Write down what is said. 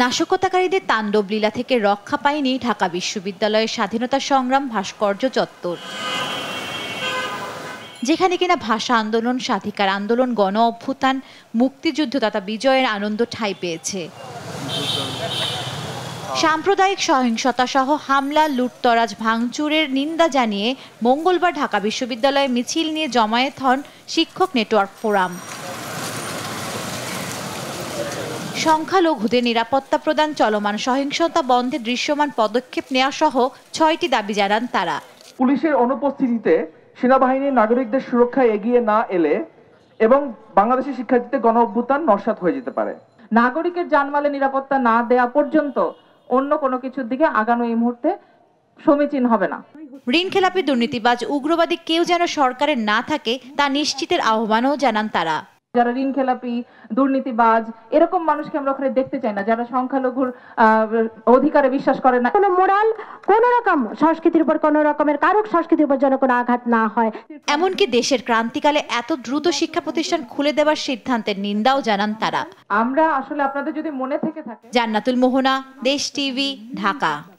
নাশকতাকারীদের তাণ্ডব লীলা থেকে রক্ষা পায়নি ঢাকা বিশ্ববিদ্যালয়ের স্বাধীনতা সংগ্রাম ভাস্কর্য চত্বর যেখানে কিনা ভাষা আন্দোলন স্বাধিকার আন্দোলন গণ অভ্যুত্থান মুক্তিযুদ্ধ তথা বিজয়ের আনন্দ ঠাঁই পেয়েছে সাম্প্রদায়িক সহিংসতা সহ হামলা লুটতরাজ ভাঙচুরের নিন্দা জানিয়ে মঙ্গলবার ঢাকা বিশ্ববিদ্যালয়ে মিছিল নিয়ে জমায়েত হন শিক্ষক নেটওয়ার্ক ফোরাম সংখ্যালঘুদের নিরাপত্তা প্রদান চলমান সহিংসতা বন্ধে দৃশ্যমান পদক্ষেপ নেওয়া সহ ছয়টি দাবি জানান তারা পুলিশের অনুপস্থিতিতে সেনাবাহিনী নাগরিকদের সুরক্ষা এগিয়ে না এলে এবং বাংলাদেশি শিক্ষার্থীদের গণ অভ্যুত্থান নস্বাত হয়ে যেতে পারে নাগরিকের জানমালে নিরাপত্তা না দেয়া পর্যন্ত অন্য কোনো কিছুর দিকে আগানো এই মুহূর্তে সমীচীন হবে না ঋণ খেলাপি দুর্নীতিবাজ উগ্রবাদী কেউ যেন সরকারের না থাকে তা নিশ্চিতের আহ্বানও জানান তারা যারা ঋণ খেলাপি দুর্নীতিবাজ এরকম মানুষকে আমরা ওখানে দেখতে চাই না যারা সংখ্যালঘুর অধিকারে বিশ্বাস করে না কোনো মোরাল কোন রকম সংস্কৃতির উপর কোন রকমের কারক সংস্কৃতির উপর যেন কোনো আঘাত না হয় এমনকি দেশের ক্রান্তিকালে এত দ্রুত শিক্ষা প্রতিষ্ঠান খুলে দেওয়ার সিদ্ধান্তের নিন্দাও জানান তারা আমরা আসলে আপনাদের যদি মনে থেকে থাকে জান্নাতুল মোহনা দেশ টিভি ঢাকা